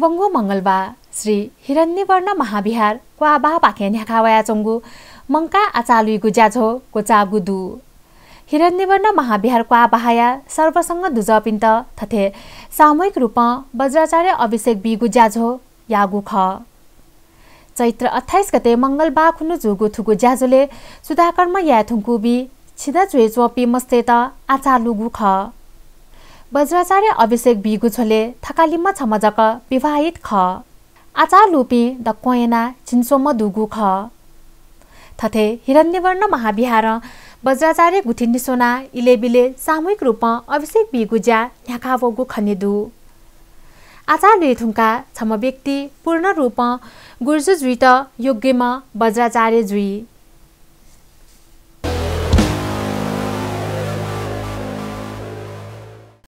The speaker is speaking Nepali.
वङ्गु मङ्गलबा श्री हिरण्यवर्ण महाविहार क्वाबा पाखे न्याखावाया चङ्गु मङ्का आचालुई ज्याझो कोचा दु हिरण्यवर्ण महाविहार क्वाबाहाया दुज दुजपिन्त थथे सामूहिक रूपमा वज्राचार्य अभिषेक बिगु ज्याझो यागु ख चैत्र अठाइस गते मङ्गलबा खुनु जुगु थुगु ज्याझोले सुधाकर्म याथुङ्कु बि छिदा चोपी मस्ते त आचालुगु ख बज्राचार्य अभिषेक बिगुछोले थकालिम्म छमजक विवाहित ख आचार लुपी द कोयना चिन्सोम दुगु ख थथे हिरण्यवर्ण महाविहार वज्राचार्य निसोना इलेबिले सामूहिक रूपमा अभिषेक बिगुज्या ढ्याखावोगु खनिदु आचार लुथुङका छम व्यक्ति पूर्ण रूपमा गुर्जु योग्यमा वज्राचार्य जुई